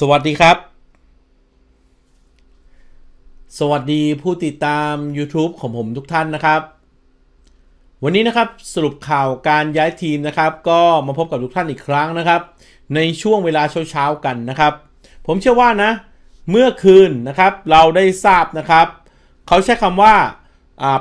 สวัสดีครับ สวัสดีผู้ติดตาม YouTube ของผมทุกท่านนะครับ วันนี้นะครับสรุปข่าวการย้ายทีมนะครับ ก็มาพบกับทุกท่านอีกครั้งนะครับ ในช่วงเวลาเช้าๆกันนะครับ ผมเชื่อว่านะเมื่อคืนนะครับเราได้ทราบนะครับ เขาใช้คำว่า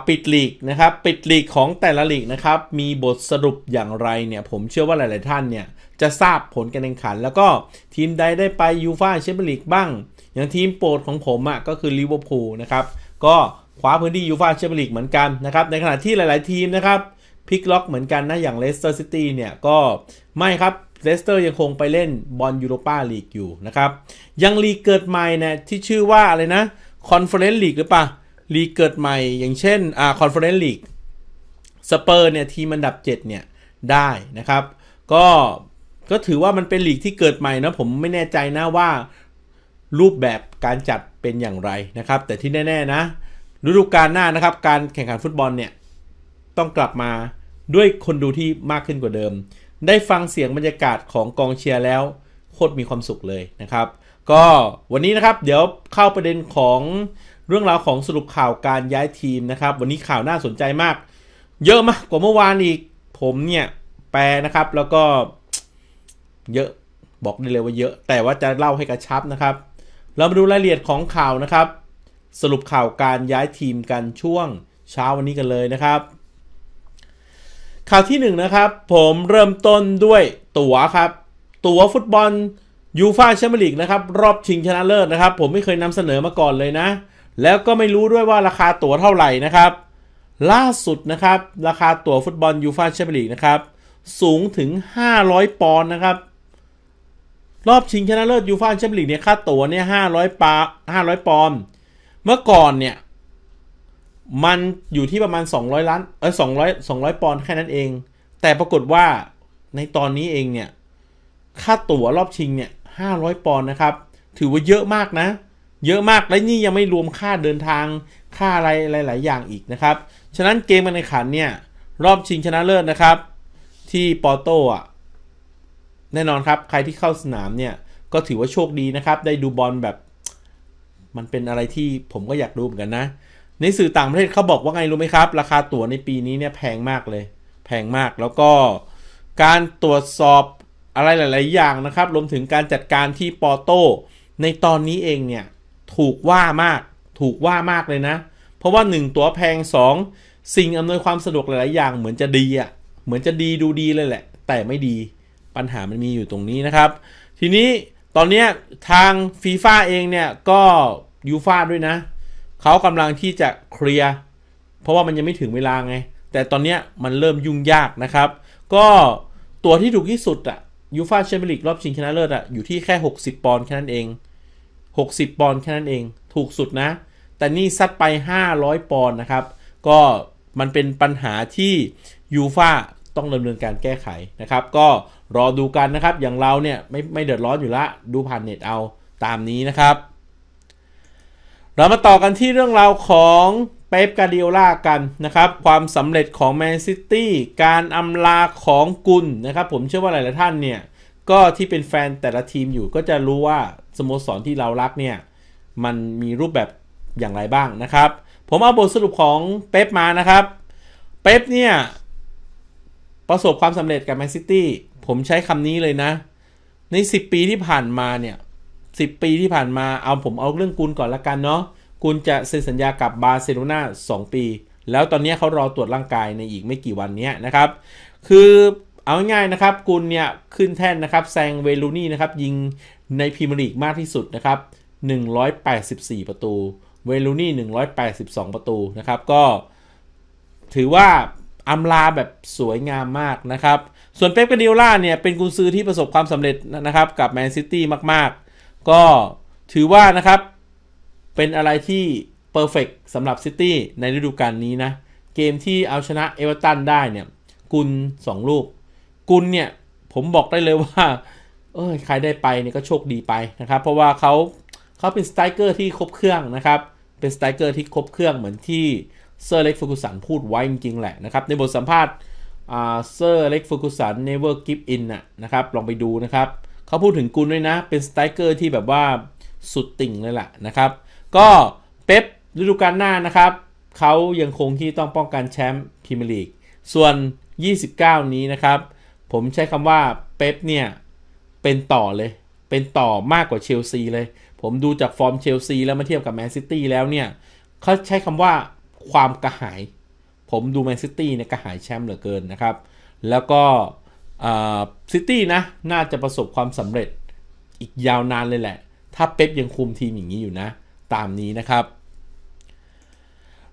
ปิดลีกนะครับปิดลีกของแต่ละลีกนะครับ มีบทสรุปอย่างไรเนี่ยผมเชื่อว่าหลายๆท่านเนี่ยจะทราบผลการแข่งขันแล้วก็ทีมใดได้ไปยูฟาแชมเปี้ยนลีกบ้าง อย่างทีมโปรดของผมอะ่ะก็คือลิเวอร์พูลนะครับ ก็คว้าพื้นที่ยูฟาแชมเปี้ยนลีกเหมือนกันนะครับ ในขณะที่หลายๆทีมนะครับพลิกล็อกเหมือนกันนะอย่างเลสเตอร์ซิตี้เนี่ยก็ไม่ครับเลสเตอร์ยังคงไปเล่นบอลยูโรปาลีกอยู่นะครับ ยังลีกเกิดใหม่นะที่ชื่อว่าอะไรนะคอนเฟอเรนซ์ลีกหรือปะลีกเกิดใหม่อย่างเช่นอ่าคอนเฟอเรนซ์ลีกสเปอร์เนี่ยทีมอันดับ7เนี่ยได้นะครับ ก็ก็ถือว่ามันเป็นหลีกที่เกิดใหม่นะผมไม่แน่ใจนะว่ารูปแบบการจัดเป็นอย่างไรนะครับ แต่ที่แน่ ๆนะฤดูกาลหน้านะครับ การแข่งขันฟุตบอลเนี่ย ต้องกลับมาด้วยคนดูที่มากขึ้นกว่าเดิม ได้ฟังเสียงบรรยากาศของกองเชียร์แล้วโคตรมีความสุขเลยนะครับ ก็วันนี้นะครับเดี๋ยวเข้าประเด็นของเรื่องราวของสรุปข่าวการย้ายทีมนะครับ วันนี้ข่าวน่าสนใจมาก เยอะมากกว่าเมื่อวานอีกผมเนี่ยแปลนะครับแล้วก็เยอะบอกได้เลยว่าเยอะ แต่ว่าจะเล่าให้กระชับนะครับ เรามาดูรายละเอียดของข่าวนะครับ สรุปข่าวการย้ายทีมกันช่วงเช้าวันนี้กันเลยนะครับ ข่าวที่1นนะครับผมเริ่มต้นด้วยตั๋วครับ ตั๋วฟุตบอลยูฟาแชมเปี้ยนลีกนะครับรอบชิงชนะเลิศนะครับ ผมไม่เคยนำเสนอมาก่อนเลยนะ แล้วก็ไม่รู้ด้วยว่าราคาตั๋วเท่าไหร่นะครับ ล่าสุดนะครับราคาตั๋วฟุตบอลยูฟาแชมเปี้ยนลีกนะครับ สูงถึง 500 ปอนด์นะครับรอบชิงชนะเลิศยูฟ่าแชมเปี้ยนลีกเนี่ยค่าตั๋วเนี่ยห้าร้อยปาห้าร้อยปอนเมื่อก่อนเนี่ย มันอยู่ที่ประมาณ 200ล้านเออสองร้อยสองร้อยปอนด์แค่นั้นเอง แต่ปรากฏว่าในตอนนี้เองเนี่ย ค่าตั๋วรอบชิงเนี่ยห้าร้อยปอนด์นะครับ ถือว่าเยอะมากนะ เยอะมากและนี่ยังไม่รวมค่าเดินทางค่าอะไรหลาย ๆอย่างอีกนะครับฉะนั้นเกมการแข่งขันเนี่ยรอบชิงชนะเลิศนะครับ ที่ปอร์โตอ่ะแน่นอนครับ ใครที่เข้าสนามเนี่ย ก็ถือว่าโชคดีนะครับ ได้ดูบอลแบบ มันเป็นอะไรที่ผมก็อยากดูเหมือนกันนะ ในสื่อต่างประเทศเขาบอกว่าไงรู้ไหมครับ ราคาตั๋วในปีนี้เนี่ยแพงมากเลย แพงมาก แล้วก็ การตรวจสอบอะไรหลาย ๆ อย่างนะครับ รวมถึงการจัดการที่ปอโต้ในตอนนี้เองเนี่ย ถูกว่ามาก ถูกว่ามากเลยนะ เพราะว่า 1 ตั๋วแพง 2 สิ่งอำนวยความสะดวกหลาย ๆ อย่าง เหมือนจะดีอะ่ะ เหมือนจะดีดูดีเลยแหละ แต่ไม่ดีปัญหามันมีอยู่ตรงนี้นะครับ ทีนี้ตอนนี้ทางฟีฟ่าเองเนี่ย ก็ยูฟ่าด้วยนะ เขากำลังที่จะเคลียร์ เพราะว่ามันยังไม่ถึงเวลาไง แต่ตอนนี้มันเริ่มยุ่งยากนะครับ ก็ตัวที่ถูกที่สุดอะยูฟ่าแชมเปี้ยนลีกรอบชิงชนะเลิศอะอยู่ที่แค่ 60 ปอนด์แค่นั้นเอง 60 ปอนด์แค่นั้นเอง ถูกสุดนะ แต่นี่ซัดไป 500 ปอนด์นะครับ ก็มันเป็นปัญหาที่ยูฟ่าต้องดำเนินการแก้ไขนะครับ ก็รอดูกันนะครับ อย่างเราเนี่ยไม่ไม่เดือดร้อนอยู่ละดูผ่านเน็ตเอาตามนี้นะครับ เรามาต่อกันที่เรื่องราวของเป๊ปกาเดียล่ากันนะครับ ความสำเร็จของแมนซิตี้ การอำลาของกุลนะครับผมเชื่อว่าหลาย ๆ ท่านเนี่ย ก็ที่เป็นแฟนแต่ละทีมอยู่ก็จะรู้ว่าสโมสรที่เรารักเนี่ย มันมีรูปแบบอย่างไรบ้างนะครับ ผมเอาบทสรุปของเป๊ปมานะครับ เป๊ปเนี่ยประสบความสำเร็จกับแมนซิตี้ผมใช้คำนี้เลยนะ ใน 10 ปีที่ผ่านมาเนี่ยสิปีที่ผ่านมา เอาผมเอาเรื่องกุลก่อนละกันเนาะกุลจะเซ็นสัญญา กับบาร์เซโลนา2ปี แล้วตอนนี้เขารอตรวจร่างกายในอีกไม่กี่วันนี้นะครับ คือเอาง่ายๆนะครับ กุลเนี่ยขึ้นแท่นนะครับ แซงเวลูนี่นะครับ ยิงในพรีเมียร์ลีกมากที่สุดนะครับ 184 ประตู เวลูนี่182 ประตูนะครับ ก็ ถือว่าอำลาแบบสวยงามมากนะครับส่วนเป๊ปกาดิโอล่าเนี่ย เป็นกุนซือที่ประสบความสำเร็จนะครับ กับแมนซิตี้มาก ๆ ก็ถือว่านะครับ เป็นอะไรที่เพอร์เฟกสำหรับซิตี้ในฤดูกาลนี้นะ เกมที่เอาชนะเอเวอเรตันได้เนี่ย กุน 2 ลูก กุนเนี่ยผมบอกได้เลยว่าเออใครได้ไปเนี่ยก็โชคดีไปนะครับ เพราะว่าเขาเขาเป็นสไตเกอร์ที่ครบเครื่องนะครับ เป็นสไตเกอร์ที่ครบเครื่องเหมือนที่เซอร์เล็กฟูกุสันพูดไว้จริงๆแหละนะครับในบทสัมภาษณ์เซอร์เล็กฟูกุสันเนเวอร์กิฟอินะนะครับ ลองไปดูนะครับ เขาพูดถึงกุนด้วยนะ เป็นสไตรเกอร์ที่แบบว่าสุดติ่งเลยล่ะนะครับ ก็เป๊ปฤดูกาลหน้านะครับเขายังคงที่ต้องป้องกันแชมป์พรีเมียร์ลีก ส่วน 29 นี้นะครับ ผมใช้คำว่าเป๊ปเนี่ยเป็นต่อเลย เป็นต่อมากกว่าเชลซีเลย ผมดูจากฟอร์มเชลซีแล้วมาเทียบกับแมนซิตี้แล้วเนี่ยเขาใช้คำว่าความกระหายผมดูแมนซิตี้เนี่ยกระหายแชมป์เหลือเกินนะครับ แล้วก็ซิตี้นะน่าจะประสบความสำเร็จ อีกยาวนานเลยแหละ ถ้าเป๊ปยังคุมทีมอย่างนี้อยู่นะ ตามนี้นะครับ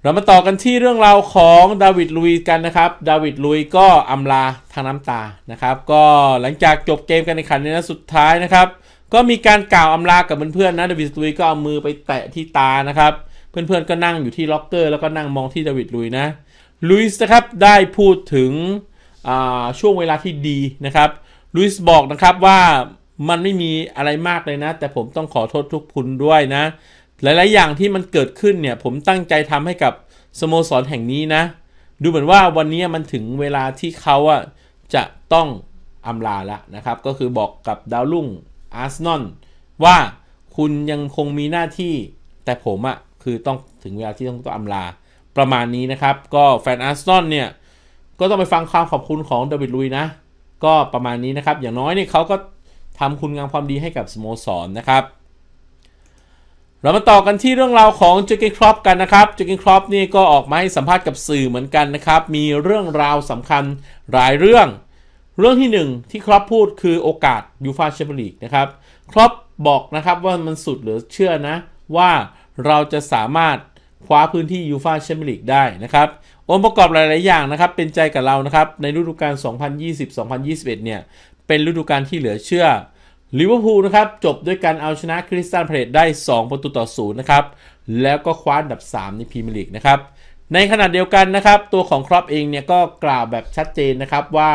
เรามาต่อกันที่เรื่องราวของดาวิดลุยกันนะครับ ดาวิดลุยก็อำลาทางน้ำตานะครับ ก็หลังจากจบเกมกันในขันในนัดสุดท้ายนะครับ ก็มีการกล่าวอำลากับเพื่อนๆนะดาวิดลุยก็เอามือไปแตะที่ตานะครับ เพื่อนๆก็นั่งอยู่ที่ล็อกเกอร์ แล้วก็นั่งมองที่ดาวิดลุยนะลุยส์นะครับได้พูดถึงช่วงเวลาที่ดีนะครับลุยส์บอกนะครับว่ามันไม่มีอะไรมากเลยนะ แต่ผมต้องขอโทษทุกคุณด้วยนะ หลายๆ อย่างที่มันเกิดขึ้นเนี่ย ผมตั้งใจทำให้กับสโมสรแห่งนี้นะ ดูเหมือนว่าวันนี้มันถึงเวลาที่เขาอะจะต้องอำลาละนะครับ ก็คือบอกกับดาวลุ่งอาร์ซนอลว่าคุณยังคงมีหน้าที่ แต่ผมอ่ะคือต้องถึงเวลาที่ต้องต้องอำลาประมาณนี้นะครับก็แฟนอาร์เซนอลเนี่ย ก็ต้องไปฟังความขอบคุณของเดวิดลุยนะก็ประมาณนี้นะครับ อย่างน้อยเนี่ยเขาก็ทำคุณงามความดีให้กับสโมสรนนะครับ เรามาต่อกันที่เรื่องราวของเจเกนครอปกันนะครับเจเกนครอปนี่ก็ออกมาให้สัมภาษณ์กับสื่อเหมือนกันนะครับมีเรื่องราวสำคัญหลายเรื่อง เรื่องที่ 1 ที่ครอปพูดคือโอกาสยูฟาแชมเปี้ยนลีกนะครับครอปบอกนะครับว่ามันสุดเหลือเชื่อนะว่าเราจะสามารถคว้าพื้นที่ยูฟาแชมเปี้ยนลีกได้นะครับ องค์ประกอบหลาย ๆ อย่างนะครับ เป็นใจกับเรานะครับ ในฤดูกาล 2020-2021 เนี่ย เป็นฤดูกาลที่เหลือเชื่อลิเวอร์พูลนะครับ จบด้วยการเอาชนะคริสตัลพเลตได้ 2 ประตูต่อศูนย์นะครับ แล้วก็คว้าอันดับ 3 ในพรีเมียร์ลีกนะครับ ในขณะเดียวกันนะครับ ตัวของครอปเองเนี่ยก็กล่าวแบบชัดเจนนะครับว่า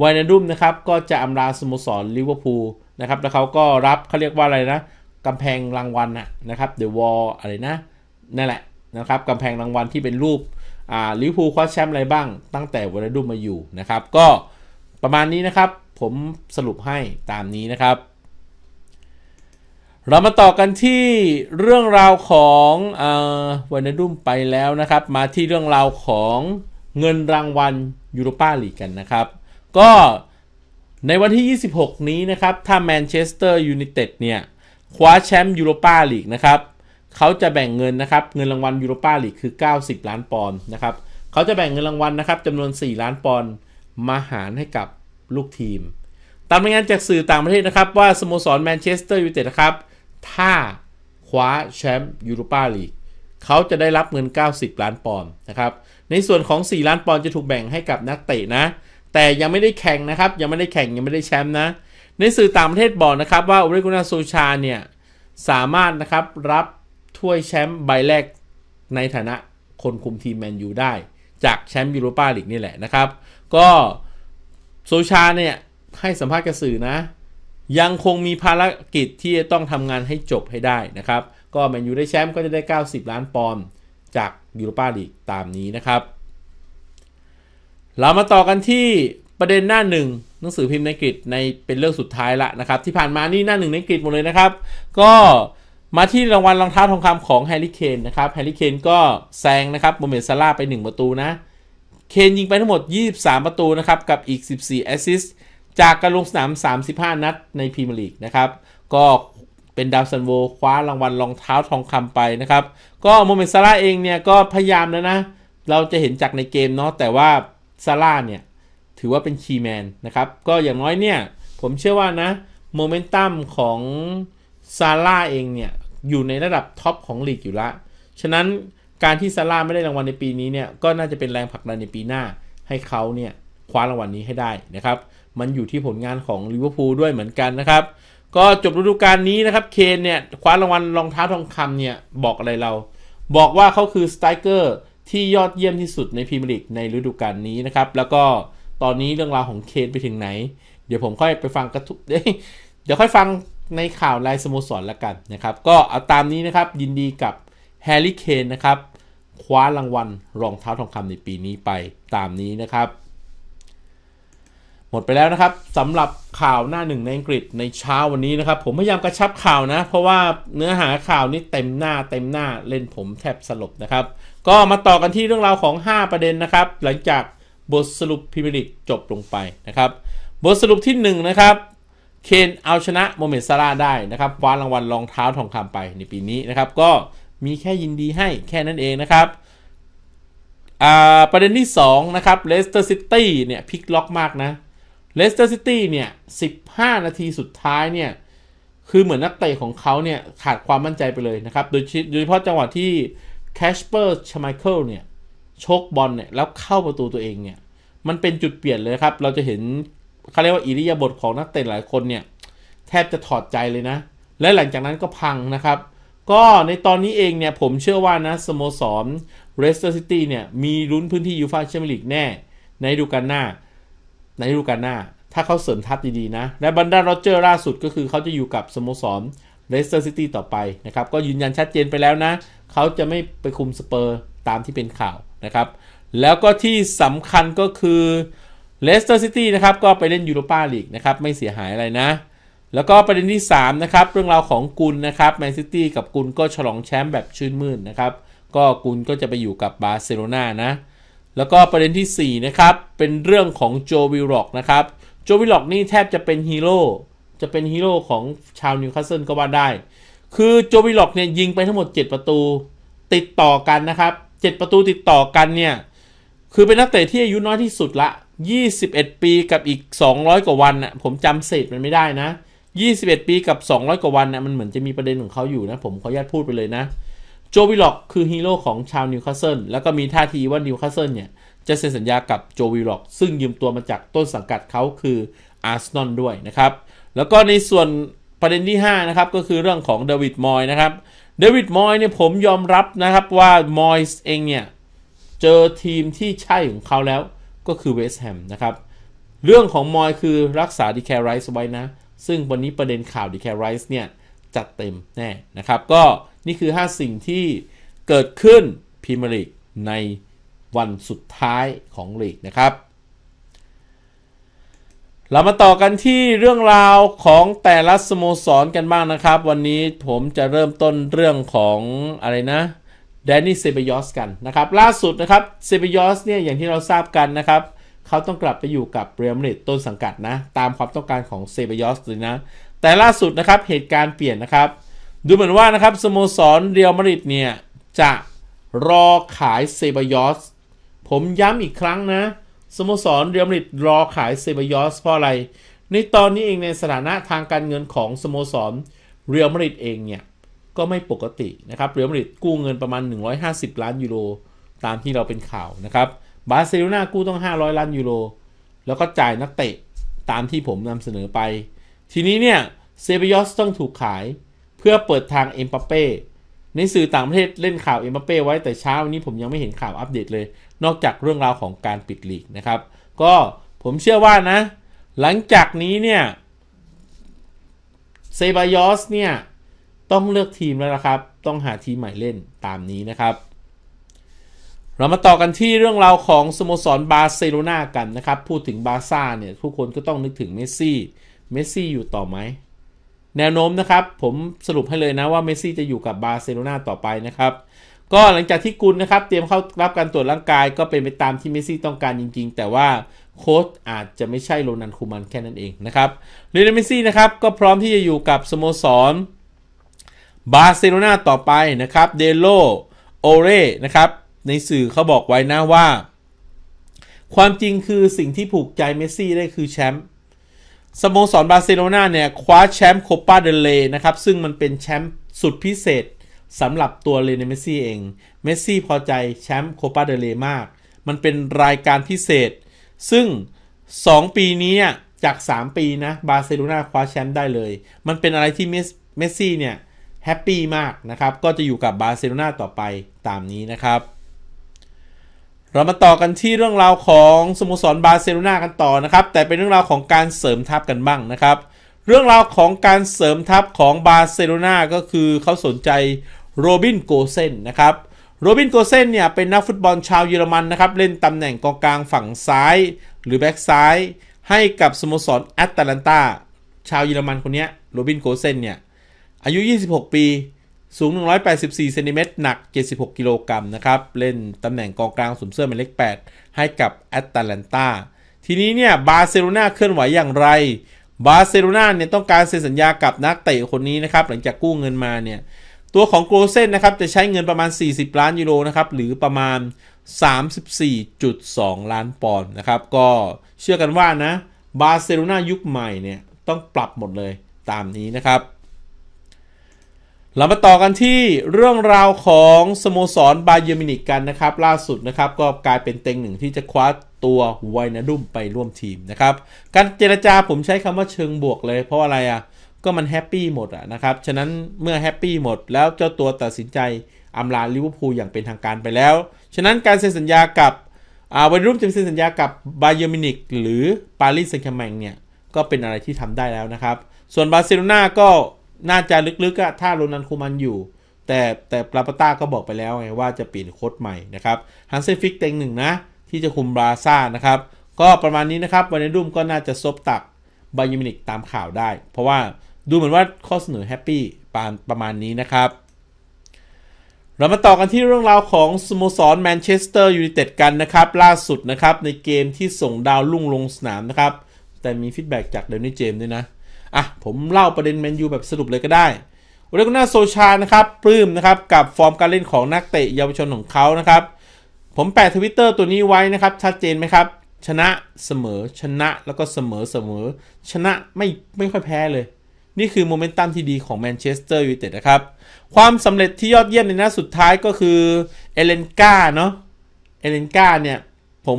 วายนาดุมนะครับ ก็จะอำลาสโมสรลิเวอร์พูลนะครับ แล้วเขาก็รับเขาเรียกว่าอะไรนะกำแพงรางวัลนนะครับ เดอะวอลอะไรนะ นั่นแหละนะครับกำแพงรางวัลที่เป็นรูปอ่าลิเวอร์พูลคว้าแชมป์อะไรบ้างตั้งแต่วอลดูมาอยู่ นะครับ ก็ประมาณนี้นะครับผมสรุปให้ตามนี้นะครับ เรามาต่อกันที่เรื่องราวของอวันดุมไปแล้วนะครับ มาที่เรื่องราวของเงินรางวัลยูโรปาลีกกันนะครับ ก็ในวันที่ 26 นี้นะครับ ถ้าแมนเชสเตอร์ยูไนเต็ดเนี่ยคว้าแชมป์ยูโรปาลีกนะครับเขาจะแบ่งเงินนะครับ เงินรางวัลยูโรปาลีกคือ90ล้านปอนด์นะครับ เขาจะแบ่งเงินรางวัลนะครับจำนวน 4 ล้านปอนด์มาหารให้กับลูกทีม ตามรายงานจากสื่อต่างประเทศนะครับว่าสโมสรแมนเชสเตอร์ยูไนเต็ดนะครับถ้าคว้าแชมป์ยูโรปาลีกเขาจะได้รับเงิน90 ล้านปอนด์นะครับ ในส่วนของ 4 ล้านปอนด์จะถูกแบ่งให้กับนักเตะนะ แต่ยังไม่ได้แข่งนะครับ ยังไม่ได้แข่งยังไม่ได้แชมป์นะ ในสื่อต่างประเทศบอกนะครับว่าอุริกุนาโซชาเนี่ยสามารถนะครับรับ้วยแชมป์ใบแรกในฐานะคนคุมทีม แมนยู ได้ จากแชมป์ยูโรปาลีกนี่แหละนะครับ ก็โซชาเนี่ย ให้สัมภาษณ์กับสื่อนะยังคงมีภารกิจที่จะต้องทำงานให้จบให้ได้นะครับ ก็แมนยูได้แชมป์ก็จะได้ 90 ล้านปอนด์จากยูโรปาลีกตามนี้นะครับ เรามาต่อกันที่ประเด็นหน้าหนึ่งหนังสือพิมพ์ในกฤษ ในเป็นเรื่องสุดท้ายละนะครับที่ผ่านมานี่หน้าหนึ่งในกรีกฤษหมดเลยนะครับ ก็มาที่รางวัลรองเท้าทองคำของแฮร์รี่เคนนะครับ แฮร์รี่เคนก็แซงนะครับโมเมนซาร่าไป 1 ประตูนะ เคนยิงไปทั้งหมด 23 ประตูนะครับกับอีก 14แอสซิสต์จากการลงสนาม35 นัดในพรีเมียร์ลีกนะครับก็เป็นดาวซันโวคว้ารางวัลรองเท้าทองคำไปนะครับก็โมเมนซาร่าเองเนี่ยก็พยายามแล้วนะ เราจะเห็นจากในเกมเนาะแต่ว่าซาร่าเนี่ยถือว่าเป็นคีย์แมนนะครับก็อย่างน้อยเนี่ยผมเชื่อว่านะโมเมนตัมของซาร่าเองเนี่ยอยู่ในระดับท็อปของลีกอยู่ละ ฉะนั้นการที่ซาร่าไม่ได้รางวัลในปีนี้เนี่ยก็น่าจะเป็นแรงผลักดันในปีหน้าให้เขาเนี่ย คว้ารางวัลนนี้ให้ได้นะครับ มันอยู่ที่ผลงานของลิเวอร์พูลด้วยเหมือนกันนะครับ ก็จบฤดูกาลนี้นะครับ เคนเนี่ยคว้ารางวัลรองเท้าทองคำเนี่ยบอกอะไรเรา บอกว่าเขาคือสไตรเกอร์ที่ยอดเยี่ยมที่สุดในพรีเมียร์ลีกในฤดูกาลนี้นะครับ แล้วก็ตอนนี้เรื่องราวของเคนไปถึงไหน เดี๋ยวผมค่อยไปฟังกระทุเดี๋ยวค่อยฟังในข่าวรายสโมสรแล้วกันนะครับ ก็เอาตามนี้นะครับ ยินดีกับแฮร์รี่เคนนะครับคว้ารางวัลรองเท้าทองคำในปีนี้ไปตามนี้นะครับ หมดไปแล้วนะครับสำหรับข่าวหน้าหนึ่งในอังกฤษในเช้าวันนี้นะครับ ผมพยายามกระชับข่าวนะ เพราะว่าเนื้อหาข่าวนี้เต็มหน้าเต็มหน้าเล่นผมแทบสลบนะครับ ก็มาต่อกันที่เรื่องราวของ 5 ประเด็นนะครับ หลังจากบทสรุปพิมพ์ลิกจบลงไปนะครับ บทสรุปที่1นะครับเคนเอาชนะโมเมนซาร่าได้นะครับคว้ารางวัลรองเท้าทองคำไปในปีนี้นะครับ ก็มีแค่ยินดีให้แค่นั้นเองนะครับประเด็นที่ 2 นะครับเลสเตอร์ซิตี้เนี่ยพลิกล็อกมากนะเลสเตอร์ซิตี้เนี่ย 15 นาทีสุดท้ายเนี่ย คือเหมือนนักเตะของเขาเนี่ย ขาดความมั่นใจไปเลยนะครับ โดยเฉพาะจังหวะที่แคชเปอร์ชามเคิลเนี่ยชกบอลเนี่ยแล้วเข้าประตูตัวเองเนี่ยมันเป็นจุดเปลี่ยนเลยครับเราจะเห็นเขาเรียกว่าอิริยาบถของนักเตะหลายคนเนี่ย แทบจะถอดใจเลยนะ และหลังจากนั้นก็พังนะครับ ก็ในตอนนี้เองเนี่ยผมเชื่อว่านะสโมสรเรสเตอร์ซิตี้เนี่ย มีลุ้นพื้นที่ยูฟาแชมเปี้ยนลีกแน่ ในฤดูกาลหน้า ในฤดูกาลหน้า ถ้าเขาเสริมทัพดีๆนะ และบันดาโรเจอร์ล่าสุดก็คือเขาจะอยู่กับสโมสรเรสเตอร์ซิตี้ต่อไปนะครับ ก็ยืนยันชัดเจนไปแล้วนะเขาจะไม่ไปคุมสเปอร์ตามที่เป็นข่าวนะครับแล้วก็ที่สำคัญก็คือเลสเตอร์ซิตี้นะครับก็ไปเล่นยูโรปาลีกนะครับ ไม่เสียหายอะไรนะ แล้วก็ประเด็นที่ 3 นะครับ เรื่องราวของกุลนะครับแมนซิตี้กับกุลก็ฉลองแชมป์แบบชื่นมื่นนะครับก็กุลก็จะไปอยู่กับบาร์เซโลนานะ แล้วก็ประเด็นที่ 4 นะครับ เป็นเรื่องของโจวิลล็อกนะครับโจวิลล็อกนี่แทบจะเป็นฮีโร่จะเป็นฮีโร่ของชาวนิวคาสเซิลก็ว่าได้ คือโจวิลล็อกเนี่ยยิงไปทั้งหมด 7 ประตูติดต่อกันนะครับ7ประตูติดต่อกันเนี่ยคือเป็นนักเตะที่อายุน้อยที่สุดละ21 ปีกับอีก 200 กว่าวัน่ะผมจำเศษมันไม่ได้นะ 21 ปีกับ 200 กว่าวันน่ะมันเหมือนจะมีประเด็นของเขาอยู่นะ ผมขออนุญาตพูดไปเลยนะ โจวิลล็อกคือฮีโร่ของชาวนิวคาสเซิลแล้วก็มีท่าทีว่านิวคาสเซิลเนี่ยจะเซ็นสัญญากับโจวิลล็อก ซึ่งยืมตัวมาจากต้นสังกัดเขาคืออาร์เซนอลด้วยนะครับ แล้วก็ในส่วนประเด็นที่ 5 นะครับ ก็คือเรื่องของเดวิดมอยนะครับเดวิดมอยเนี่ยผมยอมรับนะครับว่ามอยส์เองเนี่ยเจอทีมที่ใช่ของเขาแล้วก็คือเวสต์แฮมนะครับ เรื่องของมอยคือรักษาดีแคร์ไรส์ไว้นะ ซึ่งวันนี้ประเด็นข่าวดีแคร์ไรส์เนี่ย จัดเต็มแน่นะครับ ก็นี่คือ 5 สิ่งที่เกิดขึ้นพรีเมียร์ลีกในวันสุดท้ายของลีกนะครับ เรามาต่อกันที่เรื่องราวของแต่ละสโมสรกันบ้างนะครับ วันนี้ผมจะเริ่มต้นเรื่องของอะไรนะแดนนี่เซเบยอสกันนะครับล่าสุดนะครับเซเบยอสเนี่ยอย่างที่เราทราบกันนะครับเขาต้องกลับไปอยู่กับเรียมเริดต้นสังกัดนะตามความต้องการของเซเบยอสเลยนะ แต่ล่าสุดนะครับเหตุการณ์เปลี่ยนนะครับดูเหมือนว่านะครับสโมสรเรียลมาดริดเนี่ยจะรอขายเซเบยอสผมย้ำอีกครั้งนะสโมสรเรียลมาดริดรอขายเซเบยอสเพราะอะไร ในตอนนี้เองในสถานะทางการเงินของสโมสรเรียลมาดริดเองเนี่ยก็ไม่ปกตินะครับเรอัลมาดริดกู้เงินประมาณ 150 ล้านยูโรตามที่เราเป็นข่าวนะครับบาร์เซโลนากู้ต้อง 500 ล้านยูโรแล้วก็จ่ายนักเตะ ตามที่ผมนำเสนอไป ทีนี้เนี่ยเซเบยอสต้องถูกขายเพื่อเปิดทางเอ็มปาเป้ในสื่อต่างประเทศเล่นข่าวเอ็มปาเป้ไว้แต่เช้าวันี้ผมยังไม่เห็นข่าวอัปเดตเลยนอกจากเรื่องราวของการปิดลีกนะครับ ก็ผมเชื่อว่านะ หลังจากนี้เนี่ยเซบายอสเนี่ยต้องเลือกทีมแล้วนะครับ ต้องหาทีมใหม่เล่นตามนี้นะครับ เรามาต่อกันที่เรื่องราวของ สโมสรบาร์เซโลนากันนะครับ พูดถึงบาซ่าเนี่ยทุกคนก็ต้องนึกถึงเมสซี่ เมสซี่อยู่ต่อไหม แนวโน้มนะครับ ผมสรุปให้เลยนะว่าเมสซี่จะอยู่กับบาร์เซโลนาต่อไปนะครับ ก็หลังจากที่กุลนะครับเตรียมเข้ารับการตรวจร่างกายก็เป็นไปตามที่เมสซี่ต้องการจริงๆ แต่ว่าโค้ชอาจจะไม่ใช่โรนันคูมันแค่นั้นเองนะครับเรนเมสซี่นะครับก็พร้อมที่จะอยู่กับสโมสรบาร์เซโลนาต่อไปนะครับ เดโลโอเร่นะครับ ในสื่อเขาบอกไว้นะว่า ความจริงคือสิ่งที่ผูกใจเมสซี่ได้คือแชมป์ สโมสรบาร์เซโลนาเนี่ย คว้าแชมป์โคปาเดเลนะครับ ซึ่งมันเป็นแชมป์สุดพิเศษสำหรับตัวเลนเมสซี่เอง เมสซี่พอใจแชมป์โคปาเดเลมาก มันเป็นรายการพิเศษ ซึ่ง 2 ปีนี้จาก 3 ปีนะบาร์เซโลนาคว้าแชมป์ได้เลย มันเป็นอะไรที่เมสซี่เนี่ยแฮปปี้มากนะครับ ก็จะอยู่กับบาร์เซโลนาต่อไปตามนี้นะครับ เรามาต่อกันที่เรื่องราวของสโมสรบาร์เซโลนากันต่อนะครับ แต่เป็นเรื่องราวของการเสริมทัพกันบ้างนะครับ เรื่องราวของการเสริมทัพของบาร์เซโลนาก็คือเขาสนใจโรบินโกเซนนะครับ โรบินโกเซนเนี่ยเป็นนักฟุตบอลชาวเยอรมันนะครับ เล่นตำแหน่งกองกลางฝั่งซ้ายหรือแบ็กซ้ายให้กับสโมสรแอตแลนตาชาวเยอรมันคนนี้โรบินโกเซนเนี่ยอายุ 26 ปี สูง 184เซนิเมตร หนัก 76 กิโลกรัมนะครับ เล่น ตำแหน่งกองกลางสุมเสื้อหมายเลข8ให้กับ แอตแลนตาทีนี้ เนี่ย บาร์เซโลนาเคลื่อนไหวอย่างไร บาร์เซโลนาเนี่ย ต้องการเซ็นสัญญากับนักเตะ คนนี้ นะครับ หลังจากกู้เงินมาเนี่ย ตัวของ โกลเซนนะครับ จะใช้เงินประมาณ 40 ล้าน ยูโร นะครับ หรือประมาณ 34.2 ล้าน ปอนด์ นะครับ ก็ เชื่อกันว่า นะ บาร์เซโลนายุคใหม่ เนี่ย ต้องปรับหมดเลยตามนี้นะครับเรามาต่อกันที่เรื่องราวของ สโมสร บาเยอร์มินิกกันนะครับ ล่าสุดนะครับ ก็กลายเป็นเต็งหนึ่งที่จะคว้าตัวไวนาดุมไปร่วมทีมนะครับ การเจรจาผมใช้คำว่าเชิงบวกเลย เพราะอะไรอะ่ะก็มันแฮปปี้หมดอะนะครับ ฉะนั้นเมื่อแฮปปี้หมด แล้วเจ้าตัวตัดสินใจอำลาลิเวอร์พูลอย่างเป็นทางการไปแล้ว ฉะนั้นการเซ็นสัญญากับวนยรุ่จะเซ็นสัญญากับบาเยอร์มินิกหรือปารีสแซงต์แชร์แมงเนี่ยก็เป็นอะไรที่ทำได้แล้วนะครับส่วนบาร์เซโลนาก็น่าจะลึกๆอะถ้าโรนันคูมันอยู่ แต่แต่ลาปาต้าก็บอกไปแล้วไงว่าจะเปลี่ยนโค้ดใหม่นะครับฮันเซนฟิกเต็งหนึ่งนะ ที่จะคุมบราซ่านะครับ ก็ประมาณนี้นะครับวันในรุ่มก็น่าจะซบตักบายมินิกตามข่าวได้ เพราะว่าดูเหมือนว่าข้อเสนอแฮปปี้ปานประมาณนี้นะครับ เรามาต่อกันที่เรื่องราวของสโมสรแมนเชสเตอร์ยูไนเต็ดกันนะครับ ล่าสุดนะครับในเกมที่ส่งดาวลุ่งลงสนามนะครับแต่มีฟีดแบ็จากเดนนี่เจมด้วยนะอ่ะ ผมเล่าประเด็นแมนยูแบบสรุปเลยก็ได้โอเลกุน่าโซชานะครับ ปลื้มนะครับ กับฟอร์มการเล่นของนักเตะเยาวชนของเขานะครับ ผมแปะทวิตเตอร์ตัวนี้ไว้นะครับชัดเจนไหมครับ ชนะเสมอชนะแล้วก็เสมอเสมอชนะไม่ไม่ค่อยแพ้เลย นี่คือโมเมนตัมที่ดีของแมนเชสเตอร์ยูไนเต็ดนะครับ ความสำเร็จที่ยอดเยี่ยมในนัดสุดท้ายก็คือเอเลนกาเนาะเอเลนกาเนี่ยผม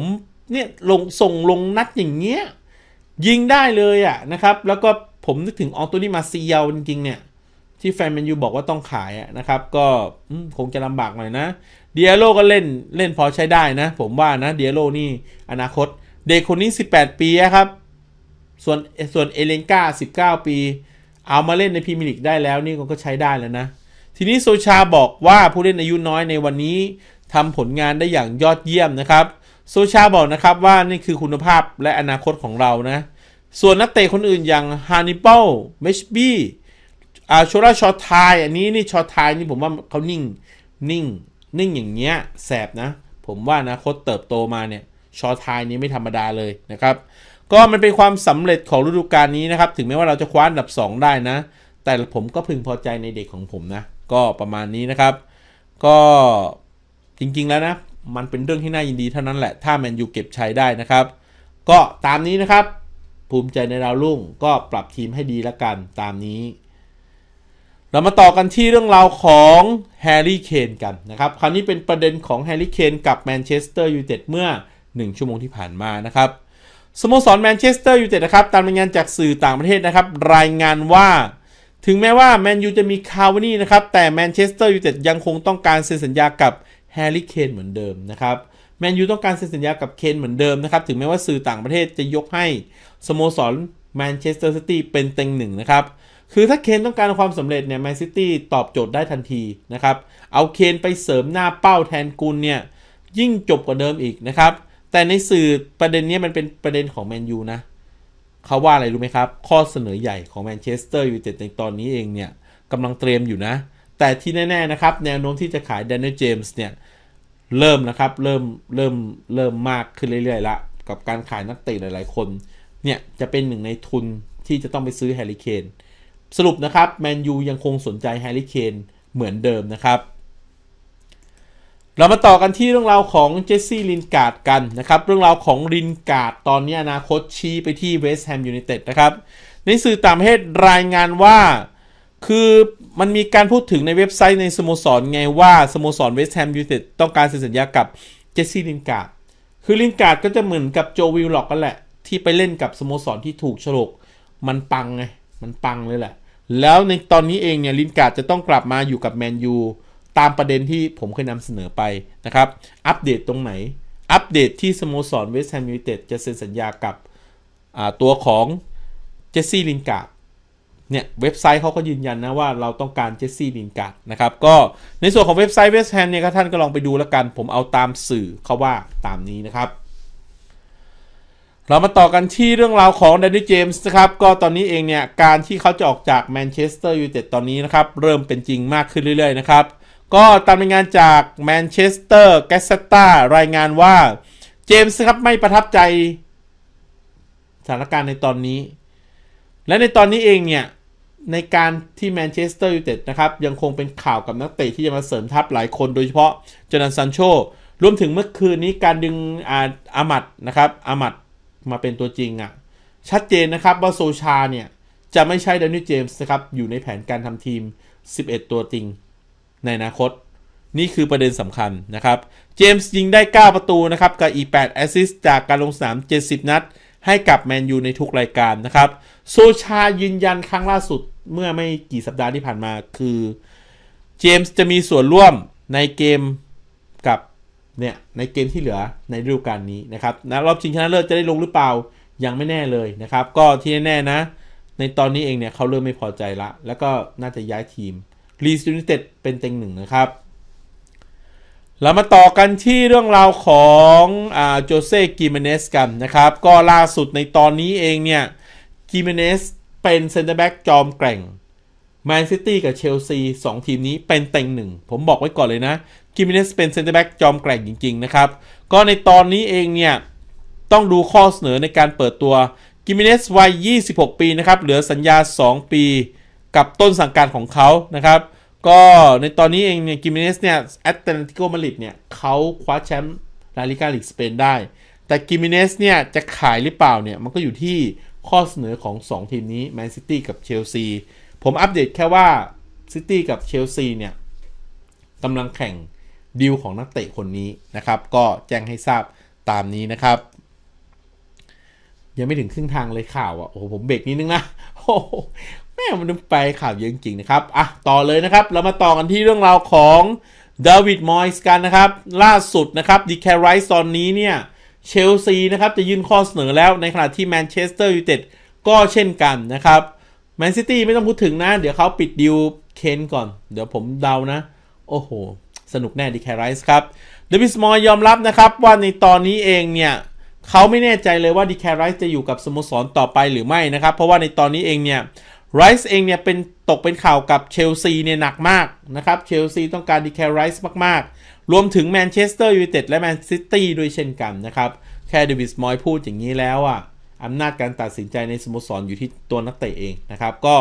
เนี่ยลงส่งลงนัดอย่างเงี้ยยิงได้เลยอะนะครับแล้วก็ผมนึกถึงออตัวนี้มาซียวจริงๆเนี่ย ที่แฟนแมนยูบอกว่าต้องขายนะครับก็คงจะลำบากหน่อยนะเดียโลก็เล่นเล่นพอใช้ได้นะผมว่านะเดียโลนี่อนาคตเด็กคนนี้ 18 ปีครับ ส่วนส่วนเอเลนกา19 ปี เอามาเล่นในพรีเมียร์ลีกได้แล้วนี่ก็ใช้ได้แล้วนะ ทีนี้โซชาบอกว่าผู้เล่นอายุน้อยในวันนี้ทำผลงานได้อย่างยอดเยี่ยมนะครับ โซชาบอกนะครับว่านี่คือคุณภาพและอนาคตของเรานะส่วนนักเตะคนอื่นอย่างฮานิเปลเมชบี้อาชราชอทายอันนี้นี่ชอทายนี่ผมว่าเขานิ่ง นิ่ง นิ่งอย่างเงี้ยแสบนะ ผมว่านะโคตเติบโตมาเนี่ย ชอทายนี้ไม่ธรรมดาเลยนะครับก็มันเป็นความสำเร็จของฤดูกาลนี้นะครับ ถึงแม้ว่าเราจะคว้าอันดับ 2 ได้นะ แต่ผมก็พึงพอใจในเด็กของผมนะ ก็ประมาณนี้นะครับ ก็จริงๆแล้วนะ มันเป็นเรื่องที่น่ายินดีเท่านั้นแหละ ถ้าแมนยูเก็บใช้ได้นะครับ ก็ตามนี้นะครับภูมิใจในดาวรุ่งก็ปรับทีมให้ดีละกันตามนี้ เรามาต่อกันที่เรื่องราวของแฮร์รี่เคนกันนะครับ คราวนี้เป็นประเด็นของแฮร์รี่เคนกับแมนเชสเตอร์ยูไนเต็ดเมื่อ 1 ชั่วโมงที่ผ่านมานะครับสโมสรแมนเชสเตอร์ยูไนเต็ดนะครับ ตามรายงานจากสื่อต่างประเทศนะครับ รายงานว่าถึงแม้ว่าแมนยูจะมีคาวานี่นะครับ แต่แมนเชสเตอร์ยูไนเต็ดยังคงต้องการเซ็นสัญญากับแฮร์รี่เคนเหมือนเดิมนะครับแมนยูต้องการเซ็นสัญญากับเคนเหมือนเดิมนะครับ ถึงแม้ว่าสื่อต่างประเทศจะยกให้สโมสรแมนเชสเตอร์ซิตี้เป็นเต็งหนึ่งนะครับ คือถ้าเคนต้องการความสำเร็จเนี่ยแมนซิตี้ตอบโจทย์ได้ทันทีนะครับ เอาเคนไปเสริมหน้าเป้าแทนกุลเนี่ยยิ่งจบกว่าเดิมอีกนะครับ แต่ในสื่อประเด็นนี้มันเป็นประเด็นของแมนยูนะ เขาว่าอะไรรู้ไหมครับ ข้อเสนอใหญ่ของแมนเชสเตอร์ยูไนเต็ดในตอนนี้เองเนี่ยกำลังเตรียมอยู่นะ แต่ที่แน่ๆนะครับแนวโน้มที่จะขายแดนนี่เจมส์เนี่ยเริ่มนะครับเริ่มเริ่มเริ่มมากขึ้นเรื่อยๆ ละกับการขายนักเตะหลายๆ คน เนี่ย จะเป็นหนึ่งในทุนที่จะต้องไปซื้อแฮร์รี่เคนสรุปนะครับแมนยูยังคงสนใจแฮร์รี่เคนเหมือนเดิมนะครับ เรามาต่อกันที่เรื่องราวของเจสซี่ลินการ์ดกันนะครับ เรื่องราวของลินการ์ดตอนนี้อนาคตชี้ไปที่เวสต์แฮมยูไนเต็ดนะครับ ในสื่อต่างประเทศรายงานว่าคือมันมีการพูดถึงในเว็บไซต์ในสโมสรไงว่าสโมสรเวสต์แฮมยูไนเต็ดต้องการเซ็นสัญญากับเจสซี่ลินการ์ดคือลินการ์ดก็จะเหมือนกับโจวิลล็อกกันแหละ ที่ไปเล่นกับสโมสรที่ถูกฉลกมันปังไง มันปังเลยแหละ แล้วในตอนนี้เองเนี่ยลินการ์ดจะต้องกลับมาอยู่กับแมนยู ตามประเด็นที่ผมเคยนำเสนอไปนะครับ อัปเดตตรงไหน อัปเดตที่สโมสรเวสต์แฮมยูไนเต็ดจะเซ็นสัญญากับตัวของเจสซี่ลินการ์ดเนี่ยเว็บไซต์เขาก็ยืนยันนะว่าเราต้องการเจสซี่ลินการ์ดนะครับ ก็ในส่วนของเว็บไซต์เวสแฮมเนี่ยท่านก็ลองไปดูแล้วกันผมเอาตามสื่อเขาว่าตามนี้นะครับเรามาต่อกันที่เรื่องราวของแดนนี่เจมส์นะครับ ก็ตอนนี้เองเนี่ยการที่เขาจะออกจากแมนเชสเตอร์ยูไนเต็ดตอนนี้นะครับ เริ่มเป็นจริงมากขึ้นเรื่อยๆนะครับ ก็ตามรายงานจากแมนเชสเตอร์แกสตารายงานว่าเจมส์ครับไม่ประทับใจสถานการณ์ในตอนนี้ และในตอนนี้เองเนี่ยในการที่แมนเชสเตอร์ยูไนเต็ดนะครับ ยังคงเป็นข่าวกับนักเตะที่จะมาเสริมทัพหลายคนโดยเฉพาะจอร์แดนซันโชรวมถึงเมื่อคืนนี้การดึงอาอามัดนะครับ อามัดมาเป็นตัวจริงอะ่ะชัดเจนนะครับ ว่าโซชาเนี่ยจะไม่ใช่เดนนิเจมส์นะครับ อยู่ในแผนการทำทีม 11 ตัวจริง ในอนาคต นี่คือประเด็นสำคัญนะครับ เจมส์ยิงได้ 9 ประตูนะครับกับอีแปดแอสซิสจากการลงสนาม70นัด ให้กับแมนยูในทุกรายการนะครับโซชา ยืนยันครั้งล่าสุดเมื่อไม่กี่สัปดาห์ที่ผ่านมาคือ เจมส์จะมีส่วนร่วมในเกมกับเนี่ยในเกมที่เหลือในฤดูกาลนี้นะครับนะรอบชิงชนะเลิศจะได้ลงหรือเปล่า ยังไม่แน่เลยนะครับ ก็ที่แน่ๆนะ ในตอนนี้เองเนี่ยเขาเริ่มไม่พอใจละแล้วก็น่าจะย้ายทีมรีสตูนิเต็ดเป็นเต็งหนึ่งนะครับ เรามาต่อกันที่เรื่องราวของอโจเซ่กิเมเนสกันนะครับ ก็ล่าสุดในตอนนี้เองเนี่ยกิเมเนสเป็นเซนเตอร์แบ็กจอมแกร่งแมนซิตี้กับเชลซี2ทีมนี้เป็นเต็งหนึ่ง ผมบอกไว้ก่อนเลยนะ กิมิเนสเป็นเซนเตอร์แบ็กจอมแกร่งจริงๆนะครับ ก็ในตอนนี้เองเนี่ย ต้องดูข้อเสนอในการเปิดตัว กิมิเนสวัย26 ปีนะครับ เหลือสัญญา 2 ปีกับต้นสังกัดของเขา นะครับ ก็ในตอนนี้เองเนี่ยกิมิเนสเนี่ยแอตเลติโกมาริดเนี่ยเขาคว้าแชมป์ลาลิกาลิกสเปนได้ แต่กิมิเนสเนี่ยจะขายหรือเปล่าเนี่ยมันก็อยู่ที่ข้อเสนอของ2ทีมนี้แมนซิตี้กับเชลซี ผมอัปเดตแค่ว่า ซิตี้กับเชลซีเนี่ยกำลังแข่งดีลของนักเตะคนนี้นะครับ ก็แจ้งให้ทราบตามนี้นะครับ ยังไม่ถึงครึ่งทางเลยข่าวอ่ะ โอ้โหผมเบรกนิดนึงนะโอ้แม่มันไปข่าวเยอะจริงนะครับ อ่ะต่อเลยนะครับ เรามาต่อกันที่เรื่องราวของเดวิดมอยส์กันนะครับ ล่าสุดนะครับดีแคไรซ์ตอนนี้เนี่ยเชลซีนะครับ จะยื่นข้อเสนอแล้วในขณะที่แมนเชสเตอร์ยูไนเต็ดก็เช่นกันนะครับ แมนซิตี้ไม่ต้องพูดถึงนะ เดี๋ยวเขาปิดดิวเคนก่อน เดี๋ยวผมเดานะ โอ้โห สนุกแน่ดีแคไรส์ครับเดวิสมอยยอมรับนะครับว่าในตอนนี้เองเนี่ยเขาไม่แน่ใจเลยว่าดีแคไรส์จะอยู่กับสโมสรต่อไปหรือไม่นะครับ เพราะว่าในตอนนี้เองเนี่ยไรส์เองเนี่ยเป็นตกเป็นข่าวกับเชลซีเนี่ยหนักมากนะครับเชลซีต้องการดีแคไรส์มากๆรวมถึงแมนเชสเตอร์ยูไนเต็ดและแมนซิตี้ด้วยเช่นกันนะครับ แค่เดวิสมอยพูดอย่างนี้แล้วอ่ะอำนาจการตัดสินใจในสโมสรออยู่ที่ตัวนักเตะเองนะครับ ก็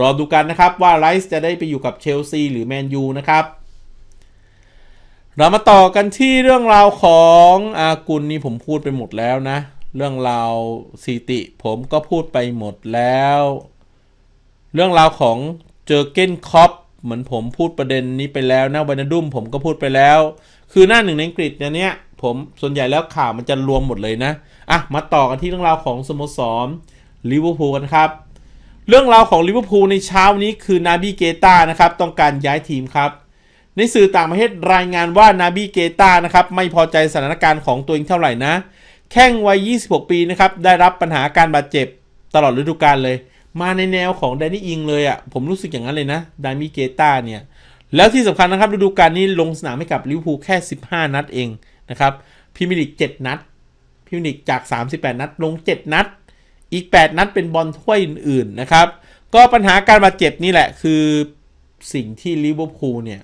รอดูกันนะครับว่าไรซ์จะได้ไปอยู่กับเชลซีหรือแมนยูนะครับ เรามาต่อกันที่เรื่องราวของ อากุลนี่ผมพูดไปหมดแล้วนะ เรื่องราวสีติผมก็พูดไปหมดแล้ว เรื่องราวของเจอเก้นคอปเหมือนผมพูดประเด็นนี้ไปแล้วนะวันดุ้มผมก็พูดไปแล้ว คือหน้าหนึ่งในอังกฤษเนี้ย ผมส่วนใหญ่แล้วข่าวมันจะรวมหมดเลยนะ อ่ะ มาต่อกันที่เรื่องราวของสโมสรลิเวอร์พูลกันครับ เรื่องราวของลิเวอร์พูลในเช้านี้คือนาบีเกตานะครับ ต้องการย้ายทีมครับ ในสื่อต่างประเทศรายงานว่านาบีเกตานะครับ ไม่พอใจสถานการณ์ของตัวเองเท่าไหร่นะ แข้งวัย 26 ปีนะครับได้รับปัญหาการบาดเจ็บตลอดฤดูกาลเลยมาในแนวของแดนนี่อิงเลยอะ่ะ ผมรู้สึกอย่างนั้นเลยนะดามิเกต้าเนี่ยแล้วที่สำคัญนะครับฤดูกาลนี้ ลงสนามให้กับลิเวอร์พูลแค่ 15 นัดเอง นะครับพิมิลิก7 นัด พิมิลิกจาก 38 นัดลง 7 นัด อีก 8 นัดเป็นบอลถ้วยอื่นๆนะครับ ก็ปัญหาการบาดเจ็บนี่แหละคือสิ่งที่ลิเวอร์พูลเนี่ย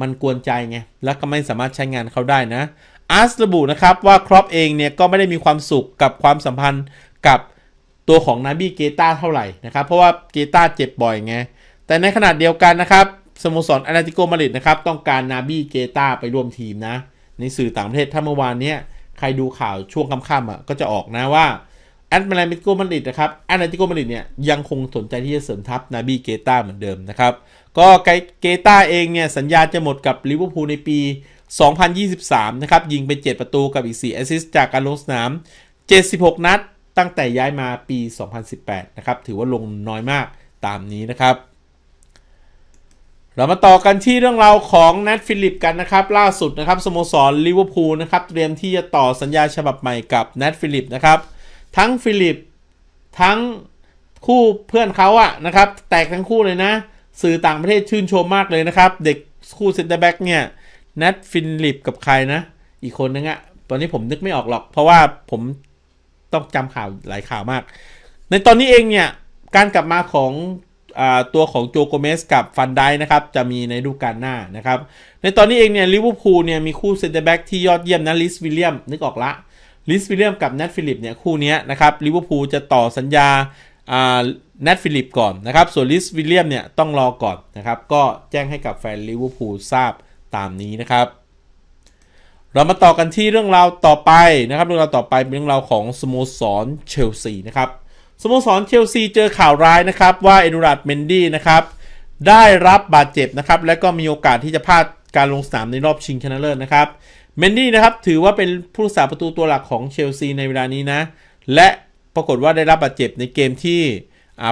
มันกวนใจไงแล้วก็ไม่สามารถใช้งานเขาได้นะอาร์สระบุนะครับว่าครอปเองเนี่ยก็ไม่ได้มีความสุขกับความสัมพันธ์กับตัวของนาบีเกตาเท่าไหร่นะครับ เพราะว่าเกตาเจ็บบ่อยไง แต่ในขณะเดียวกันนะครับสโมสรอานาติโกมาริดนะครับ ต้องการนาบีเกตาไปร่วมทีมนะ ในสื่อต่างประเทศถ้าเมื่อวานนี้ใครดูข่าวช่วงค่ำๆอ่ะก็จะออกนะว่าแอตมาติโกมาริดนะครับอตมาติโกมาริดเนี่ยยังคงสนใจที่จะเสริมทัพนาบีเกตาเหมือนเดิมนะครับก็เกตาเองเนี่ยสัญญาจะหมดกับลิเวอร์พูลในปี 2023 นะครับยิงไป7ประตูกับอีก4 แอสซิสต์จากการลงสนาม 76 นัดตั้งแต่ย้ายมาปี 2018 นะครับ ถือว่าลงน้อยมากตามนี้นะครับ เรามาต่อกันที่เรื่องราวของนัทฟิลิปกันนะครับล่าสุดนะครับสโมสร ลิเวอร์พูลนะครับเตรียมที่จะต่อสัญญาฉบับใหม่กับนัทฟิลิปนะครับทั้งฟิลิปทั้งคู่เพื่อนเขาอะนะครับแตกทั้งคู่เลยนะ สื่อต่างประเทศชื่นชมมากเลยนะครับเด็กคู่เซนเตอร์แบ็กเนี่ยนัทฟิลิปกับใครนะอีกคนนึงอะตอนนี้ผมนึกไม่ออกหรอก เพราะว่าผมต้องจำข่าวหลายข่าวมาก ในตอนนี้เองเนี่ยการกลับมาของตัวของโจโกเมสกับฟันไดนะครับจะมีในดูการหน้านะครับ ในตอนนี้เองเนี่ยลิเวอร์พูลเนี่ยมีคู่เซนเตอร์แบ็กที่ยอดเยี่ยมนะลิสวิลเลียมนึกออกละลิสวิลเลียมกับแนทฟิลิปเนี่ยคู่นี้นะครับลิเวอร์พูลจะต่อสัญญาแนทฟิลิปก่อนนะครับส่วนลิสวิลเลียมเนี่ยต้องรอก่อนนะครับ ก็แจ้งให้กับแฟนลิเวอร์พูลทราบตามนี้นะครับเรามาต่อกันที่เรื่องราวต่อไปนะครับ เรื่องราวต่อไป เป็นเรื่องราวของสโมสรเชลซีนะครับสโมสรเชลซีเจอข่าวร้ายนะครับว่าเอดูรัดเมนดี้นะครับได้รับบาดเจ็บนะครับและก็มีโอกาสที่จะพลาดการลงสนามในรอบชิงชนะเลิศนะครับเมนดี้นะครับถือว่าเป็นผู้รักษาประตูตัวหลักของเชลซี ในเวลานี้นะ และปรากฏว่าได้รับบาดเจ็บในเกมที่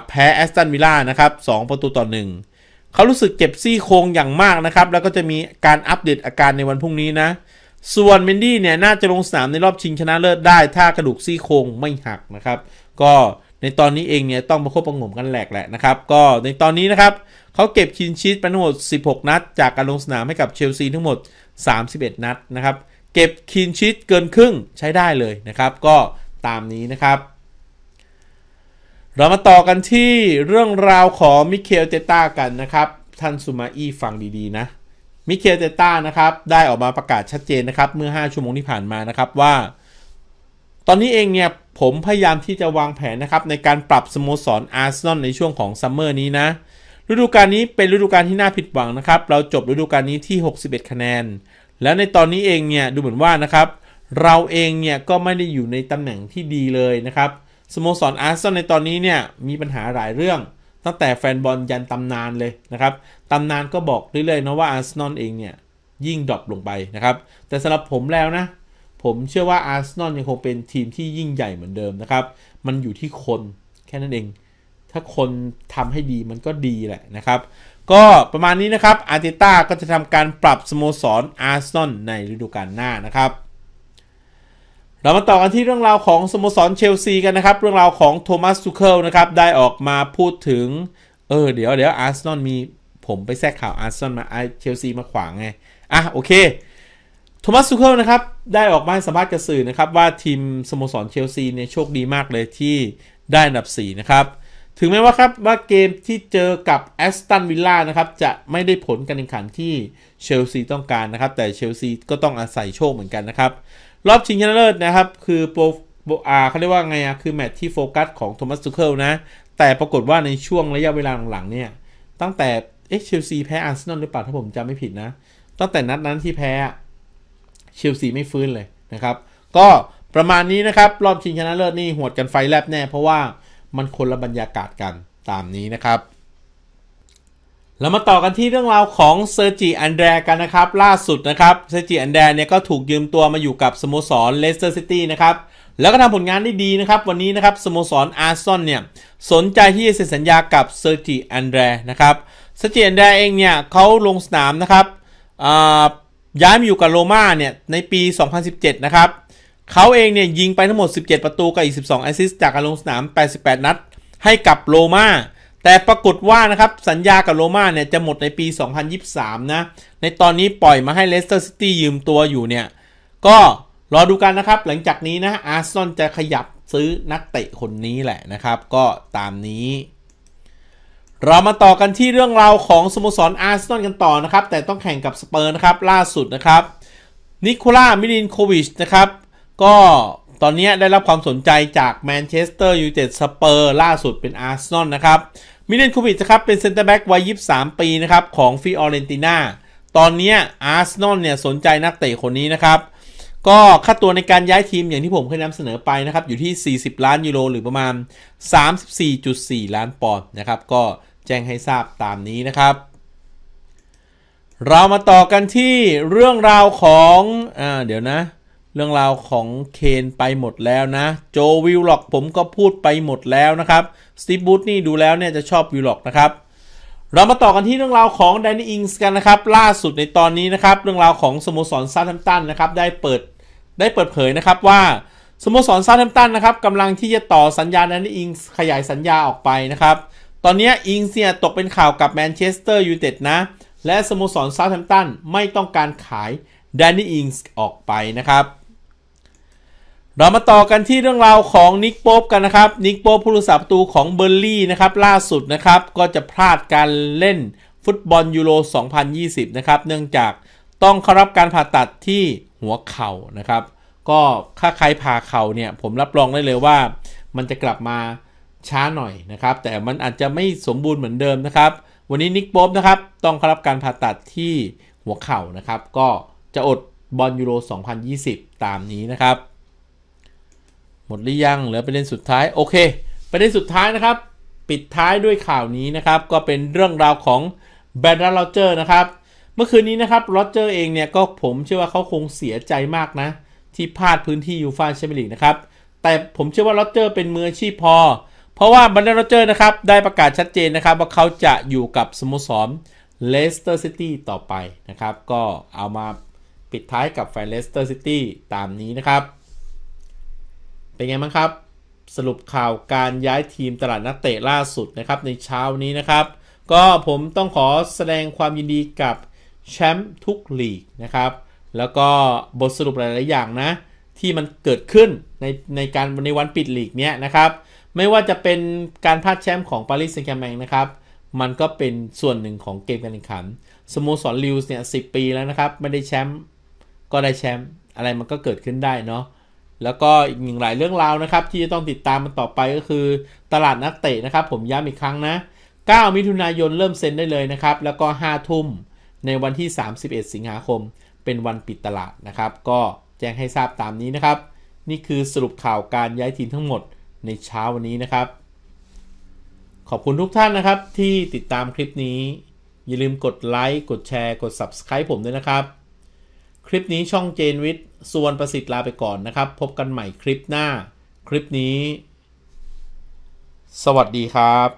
แพ้แอสตันวิลล่านะครับ2ประตูต่อ 1 เขารู้สึกเจ็บซี่โครงอย่างมากนะครับ แล้วก็จะมีการอัปเดตอาการในวันพรุ่งนี้นะส่วนเมนดี้เนี่ยน่าจะลงสนามในรอบชิงชนะเลิศได้ถ้ากระดูกซี่โครงไม่หักนะครับ ก็ในตอนนี้เองเนี่ยต้องประคบประงมกันแหลกแหละนะครับก็ในตอนนี้นะครับเขาเก็บคินชีตไปทั้งหมด 16 นัด จากการลงสนามให้กับเชลซีทั้งหมด 31 นัดนะครับเก็บคินชีตเกินครึ่งใช้ได้เลยนะครับ ก็ตามนี้นะครับ เรามาต่อกันที่เรื่องราวของมิเคลเตต้ากันนะครับ ท่านสุมาอี้ฟังดีๆนะมิเคลเตต้านะครับได้ออกมาประกาศชัดเจนนะครับเมื่อ 5 ชั่วโมงที่ผ่านมานะครับว่า ตอนนี้เองเนี่ยผมพยายามที่จะวางแผนนะครับในการปรับสโมสรอาร์เซนอลในช่วงของซัมเมอร์นี้นะฤดูกาลนี้เป็นฤดูกาลที่น่าผิดหวังนะครับเราจบฤดูกาลนี้ที่ 61 คะแนน แล้วในตอนนี้เองเนี่ยดูเหมือนว่านะครับเราเองเนี่ยก็ไม่ได้อยู่ในตำแหน่งที่ดีเลยนะครับสโมสรอาร์เซนอลในตอนนี้เนี่ยมีปัญหาหลายเรื่อง ตั้งแต่แฟนบอลยันตำนานเลยนะครับตำนานก็บอกเรื่อยๆนะว่าอาร์เซนอลเองเนี่ยยิ่งดรอปลงไปนะครับแต่สำหรับผมแล้วนะผมเชื่อว่าอาร์เซนอลยังคงเป็นทีมที่ยิ่งใหญ่เหมือนเดิมนะครับ มันอยู่ที่คนแค่นั้นเอง ถ้าคนทำให้ดีมันก็ดีแหละนะครับ ก็ประมาณนี้นะครับอาร์เตต้าก็จะทำการปรับสโมสรอาร์เซนอลในฤดูกาลหน้านะครับ เรามาต่อกันที่เรื่องราวของสโมสรเชลซีกันนะครับเรื่องราวของโทมัส ซูเคิลนะครับได้ออกมาพูดถึงเออเดี๋ยวเดี๋ยวอาร์เซนอลมีผม ไปแทรกข่าวอาร์เซนอลมาเชลซีมาขวางไง อ่ะโอเค โทมัสซูเคิล นะครับ ได้ออกมาสัมภาษณ์กับสื่อนะครับว่าทีมสโมสรเชลซีเนี่ยโชคดีมากเลยที่ได้อันดับ4นะครับ ถึงแม้ว่าครับว่าเกมที่เจอกับแอสตันวิลล่านะครับจะไม่ได้ผลการแข่งขันที่เชลซีต้องการนะครับ แต่เชลซีก็ต้องอาศัยโชคเหมือนกันนะครับ รอบชิงชนะเลิศนะครับคือโปรอาเขาเรียกว่าไงอะคือแมตช์ที่โฟกัสของโทมัสซูเคิลนะแต่ปรากฏว่าในช่วงระยะเวลาหลังๆเนี่ยตั้งแต่เอ๊ะเชลซีแพ้อาร์เซนอลหรือเปล่าถ้าผมจำไม่ผิดนะตั้งแต่นัดนั้นที่แพ้เชลซีไม่ฟื้นเลยนะครับ ก็ประมาณนี้นะครับรอบชิงชนะเลิศนี่ หวดกันไฟแลบแน่ เพราะว่ามันคนละบรรยากาศกันตามนี้นะครับเรามาต่อกันที่เรื่องราวของเซอร์จิอันแดรกันนะครับ ล่าสุดนะครับเซอร์จิอันแดรเนี่ยก็ถูกยืมตัวมาอยู่กับ สโมสรเลสเตอร์ซิตี้นะครับแล้วก็ทำผลงานได้ดีนะครับ วันนี้นะครับสโมสรอาร์ซอนเนี่ยสนใจที่จะเซ็นสัญญากับเซอร์จิอันแดรนะครับสเจียนแดเองเนี่ยเขาลงสนามนะครับย้ายมาอยู่กับโรม่าเนี่ยในปี 2017 นะครับเขาเองเนี่ยยิงไปทั้งหมด 17 ประตูกับอีก 12แอสซิสต์จากการลงสนาม 88 นัดให้กับโรม่าแต่ปรากฏว่านะครับ สัญญากับโรม่าเนี่ยจะหมดในปี 2023 นะ ในตอนนี้ปล่อยมาให้เลสเตอร์ซิตี้ยืมตัวอยู่เนี่ยก็รอดูกันนะครับ หลังจากนี้นะอาร์ซอนจะขยับซื้อนักเตะคนนี้แหละนะครับก็ตามนี้เรามาต่อกันที่เรื่องราวของ สโมสรอาร์เซนอลกันต่อนะครับ แต่ต้องแข่งกับสเปอร์นะครับ ล่าสุดนะครับนิโคล่ามิลินโควิชนะครับ ก็ตอนนี้ได้รับความสนใจจากแมนเชสเตอร์ยูไนเต็ดสเปอร์ล่าสุดเป็นอาร์เซนอลนะครับมิลินโควิชนะครับ เป็นเซนเตอร์แบ็กวัย23 ปีนะครับ ของฟิออเรนติน่าตอนนี้อาร์เซนอลเนี่ยสนใจนักเตะคนนี้นะครับ ก็ค่าตัวในการย้ายทีมอย่างที่ผมเคยนำเสนอไปนะครับอยู่ที่ 40 ล้านยูโรหรือประมาณ 34.4 ล้านปอนด์นะครับ ก็จ้งให้ทราบตามนี้นะครับ เรามาต่อกันที่เรื่องราวของอ่าเดี๋ยวนะ เรื่องราวของเคนไปหมดแล้วนะ โจวิลล็อกผมก็พูดไปหมดแล้วนะครับ สตีบูธนี่ดูแล้วเนี่ยจะชอบวิลล็อกนะครับ เรามาต่อกันที่เรื่องราวของแดนนี่อิงส์กันนะครับ ล่าสุดในตอนนี้นะครับ เรื่องราวของสโมสรซาทัมตันนะครับได้เปิดได้เปิดเผยนะครับว่าสโมสรซาทัมตันนะครับกำลังที่จะต่อสัญญาแดนนี่อิงส์ขยายสัญญาออกไปนะครับตอนนี้อิงเซียตกเป็นข่าวกับแมนเชสเตอร์ยูไนเต็ดนะ และสโมสรซาวแธมป์ตันไม่ต้องการขายแดนนี่อิงส์ออกไปนะครับ เรามาต่อกันที่เรื่องราวของนิกโป๊บกันนะครับนิกโป๊บผู้รักษาประตูของเบอร์ลี่นะครับ ล่าสุดนะครับก็จะพลาดการเล่นฟุตบอลยูโร 2020 นะครับ เนื่องจากต้องเข้ารับการผ่าตัดที่หัวเข่านะครับ ก็ถ้าใครผ่าเข่าเนี่ย ผมรับรองได้เลยว่า มันจะกลับมาช้าหน่อยนะครับ แต่มันอาจจะไม่สมบูรณ์เหมือนเดิมนะครับ วันนี้ นิกโป๊บนะครับ ต้องเข้ารับการผ่าตัดที่หัวเข่านะครับก็จะอดบอลยูโร2020 ตามนี้นะครับ หมดหรือยังเหลือประเด็นสุดท้ายโอเคประเด็นสุดท้ายนะครับ ปิดท้ายด้วยข่าวนี้นะครับ ก็เป็นเรื่องราวของแบรนด์อตเจอร์นะครับเมื่อคืนนี้นะครับอตเจอร์เองเนี่ยก็ผมเชื่อว่าเขาคงเสียใจมากนะที่พลาดพื้นที่ยูฟ่าแชมเปี้ยนลีกนะครับแต่ผมเชื่อว่าอตเจอร์เป็นมืออาชีพพอเพราะว่าบันเดอร์โรเจอร์นะครับ ได้ประกาศชัดเจนนะครับว่าเขาจะอยู่กับสโมสรเลสเตอร์ซิตี้ต่อไปนะครับ ก็เอามาปิดท้ายกับแฟนเลสเตอร์ซิตี้ตามนี้นะครับ เป็นไงบ้างครับ สรุปข่าวการย้ายทีมตลาดนักเตะล่าสุดนะครับในเช้านี้นะครับ ก็ผมต้องขอแสดงความยินดีกับแชมป์ทุกลีกนะครับ แล้วก็บทสรุปหลายๆอย่างนะ ที่มันเกิดขึ้นในในการในวันปิดลีกเนี้ยนะครับไม่ว่าจะเป็นการพลาดแชมป์ของปารีสแซงต์แชร์แมงนะครับ มันก็เป็นส่วนหนึ่งของเกมการแข่งขันสโมสรลิวส์เนี่ยสิปีแล้วนะครับ ไม่ได้แชมป์ก็ได้แชมป์อะไรมันก็เกิดขึ้นได้เนาะ แล้วก็อีกหนึ่งหลายเรื่องราวนะครับ ที่จะต้องติดตามมันต่อไปก็คือ ตลาดนักเตะนะครับผมย้ำอีกครั้งนะ 9 มิถุนายนเริ่มเซ็นได้เลยนะครับแล้วก็5ทุ่มในวันที่ 31 สิงหาคม เป็นวันปิดตลาดนะครับก็แจ้งให้ทราบตามนี้นะครับ นี่คือสรุปข่าวการย้ายทีมทั้งหมดในเช้าวันนี้นะครับ ขอบคุณทุกท่านนะครับที่ติดตามคลิปนี้ อย่าลืมกดไลค์กดแชร์กด Subscribe ผมด้วยนะครับ คลิปนี้ช่องเจนวิทย์ส่วนประสิทธิ์ลาไปก่อนนะครับ พบกันใหม่คลิปหน้า คลิปนี้ สวัสดีครับ